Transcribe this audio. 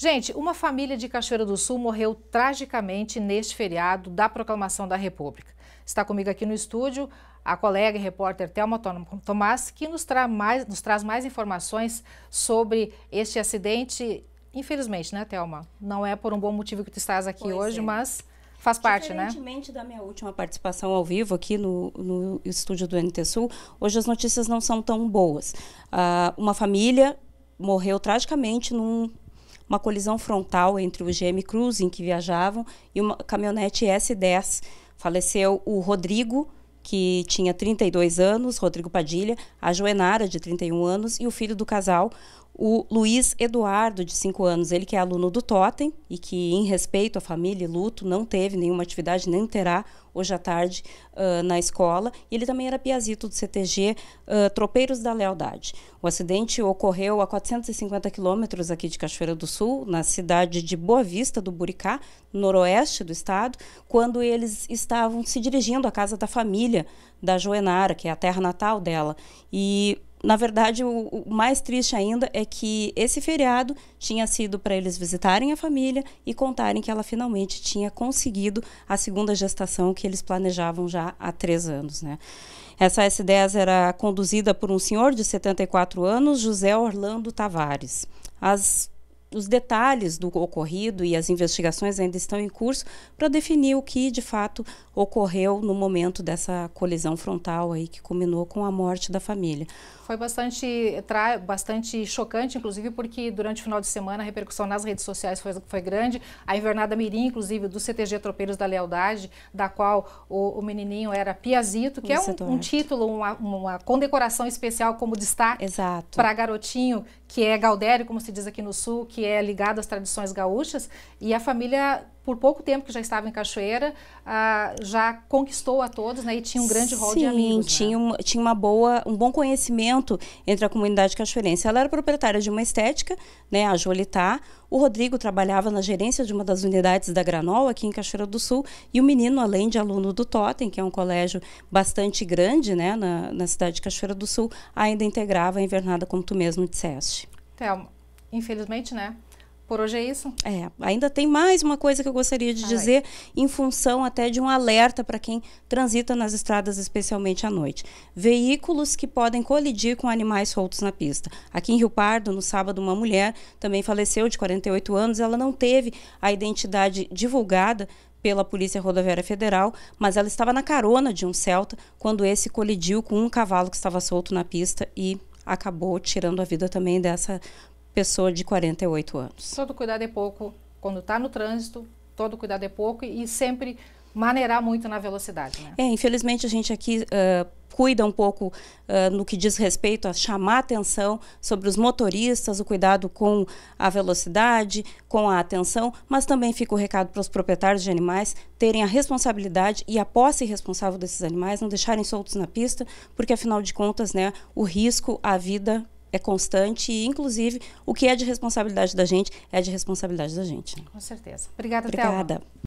Gente, uma família de Cachoeira do Sul morreu tragicamente neste feriado da proclamação da República. Está comigo aqui no estúdio a colega e repórter Thelma Tomás, que nos, tra mais, nos traz mais informações sobre este acidente. Infelizmente, né, Thelma? Não é por um bom motivo que tu estás aqui pois hoje, é. mas faz parte, né? Diferentemente da minha última participação ao vivo aqui no, no estúdio do NT Sul, hoje as notícias não são tão boas. Uh, uma família morreu tragicamente num uma colisão frontal entre o GM Cruz, em que viajavam, e uma caminhonete S10. Faleceu o Rodrigo, que tinha 32 anos, Rodrigo Padilha, a Joenara, de 31 anos, e o filho do casal, o Luiz Eduardo, de 5 anos, ele que é aluno do Totem e que, em respeito à família e luto, não teve nenhuma atividade, nem terá hoje à tarde uh, na escola. E ele também era piazito do CTG uh, ah, Tropeiros da Lealdade. O acidente ocorreu a 450 quilômetros aqui de Cachoeira do Sul, na cidade de Boa Vista do Buricá, noroeste do estado, quando eles estavam se dirigindo à casa da família da Joenara, que é a terra natal dela. E na verdade, o, o, mais triste ainda é que esse feriado tinha sido para eles visitarem a família e contarem que ela finalmente tinha conseguido a segunda gestação que eles planejavam já há três anos. Né? Essa S10 era conduzida por um senhor de 74 anos, José Orlando Tavares. As os detalhes do ocorrido e as investigações ainda estão em curso para definir o que de fato ocorreu no momento dessa colisão frontal aí que culminou com a morte da família. Foi bastante, bastante chocante, inclusive, porque durante o final de semana a repercussão nas redes sociais foi, foi grande. A invernada Mirim, inclusive, do CTG Tropeiros da Lealdade, da qual o, o menininho era Piazito, que é Isso é um, um título, uma, uma, condecoração especial como destaque para garotinho que é gaudério, como se diz aqui no sul, que é ligado às tradições gaúchas, e a família, por pouco tempo que já estava em Cachoeira, ah, já conquistou a todos, né, e tinha um grande rol de amigos. Sim, né? tinha, né? um, tinha uma boa, um bom conhecimento entre a comunidade cachoeirense. Ela era proprietária de uma estética, né, a Jolitá, o Rodrigo trabalhava na gerência de uma das unidades da Granol, aqui em Cachoeira do Sul, e o menino, além de aluno do Totem, que é um colégio bastante grande, né, na, na cidade de Cachoeira do Sul, ainda integrava a invernada, como tu mesmo disseste. Thelma, infelizmente, né? Por hoje é isso? É, ainda tem mais uma coisa que eu gostaria de ah, dizer, aí. em função até de um alerta para quem transita nas estradas, especialmente à noite. Veículos que podem colidir com animais soltos na pista. Aqui em Rio Pardo, no sábado, uma mulher também faleceu, de 48 anos, ela não teve a identidade divulgada pela Polícia Rodoviária Federal, mas ela estava na carona de um Celta quando esse colidiu com um cavalo que estava solto na pista e acabou tirando a vida também dessa pessoa de 48 anos. Todo cuidado é pouco quando está no trânsito, todo cuidado é pouco e sempre maneirar muito na velocidade. Né? É, infelizmente a gente aqui uh, cuida um pouco uh, no que diz respeito a chamar atenção sobre os motoristas, o cuidado com a velocidade, com a atenção, mas também fica o recado para os proprietários de animais terem a responsabilidade e a posse responsável desses animais, não deixarem soltos na pista, porque afinal de contas, né, o risco à vida é constante e, inclusive, o que é de responsabilidade da gente é de responsabilidade da gente. Com certeza. Obrigada, Obrigada. Thelma.